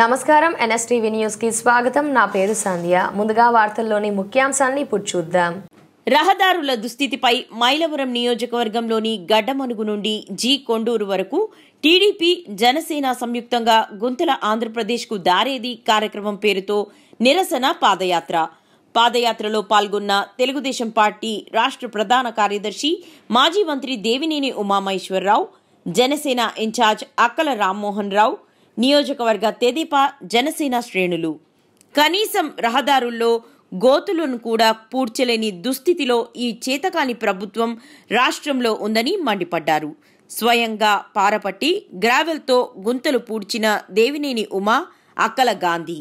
నమస్కారం ఎన్ఎస్టీవీ కి స్వాగతం నా పేరు సంధ్య ముందుగా వార్తల్లోని ముఖ్యాంశాన్ని ఇప్పుడు చూద్దాం రహదారుల దుస్థితిపై మైలవరం నియోజకవర్గంలోని గడ్డమనుగు నుండి జీ కొండూరు వరకు టీడీపీ జనసేన సంయుక్తంగా గుంతల ఆంధ్రప్రదేశ్కు దారేది కార్యక్రమం పేరుతో నిరసన పాదయాత్ర పాదయాత్రలో పాల్గొన్న తెలుగుదేశం పార్టీ రాష్ట్ర ప్రధాన కార్యదర్శి మాజీ మంత్రి దేవినేని ఉమామహేశ్వరరావు జనసేన ఇన్ఛార్జ్ అక్కల రామ్మోహన్ రావు నియోజకవర్గ తెదీప జనసేన శ్రేణులు కనీసం రహదారుల్లో గోతులను కూడా పూడ్చలేని దుస్థితిలో ఈ చేతకాని ప్రభుత్వం రాష్ట్రంలో ఉందని మండిపడ్డారు స్వయంగా పారపట్టి గ్రావెల్తో గుంతలు పూడ్చిన దేవినేని ఉమా అక్కల గాంధీ